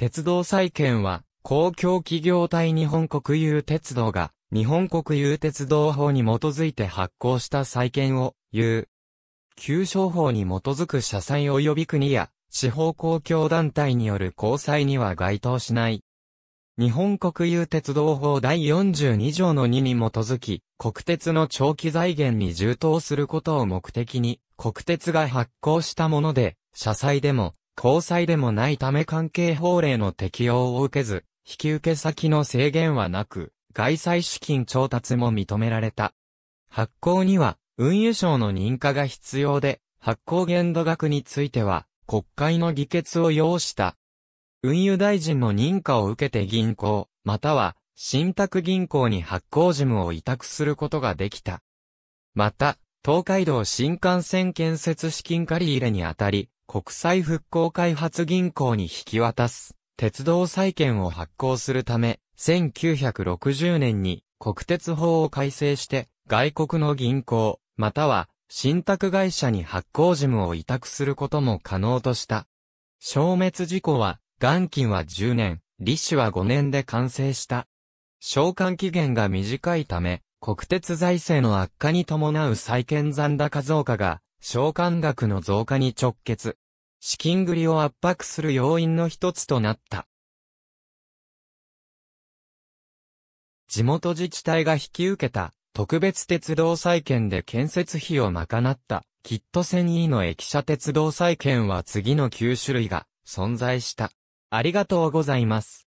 鉄道債建は、公共企業体日本国有鉄道が、日本国有鉄道法に基づいて発行した債券を、言う。旧商法に基づく社債及び国や、地方公共団体による交際には該当しない。日本国有鉄道法第42条の2に基づき、国鉄の長期財源に充当することを目的に、国鉄が発行したもので、社債でも、交際でもないため関係法令の適用を受けず、引き受け先の制限はなく、外債資金調達も認められた。発行には、運輸省の認可が必要で、発行限度額については、国会の議決を要した。運輸大臣の認可を受けて銀行、または、信託銀行に発行事務を委託することができた。また、東海道新幹線建設資金借り入れにあたり、国際復興開発銀行に引き渡す、鉄道債券を発行するため、1960年に国鉄法を改正して、外国の銀行、または、信託会社に発行事務を委託することも可能とした。消滅事故は、元金は10年、利子は5年で完成した。償還期限が短いため、国鉄財政の悪化に伴う債券残高増加が償還額の増加に直結。資金繰りを圧迫する要因の一つとなった。地元自治体が引き受けた特別鉄道債券で建設費を賄ったキット線 E の駅舎鉄道債券は次の9種類が存在した。ありがとうございます。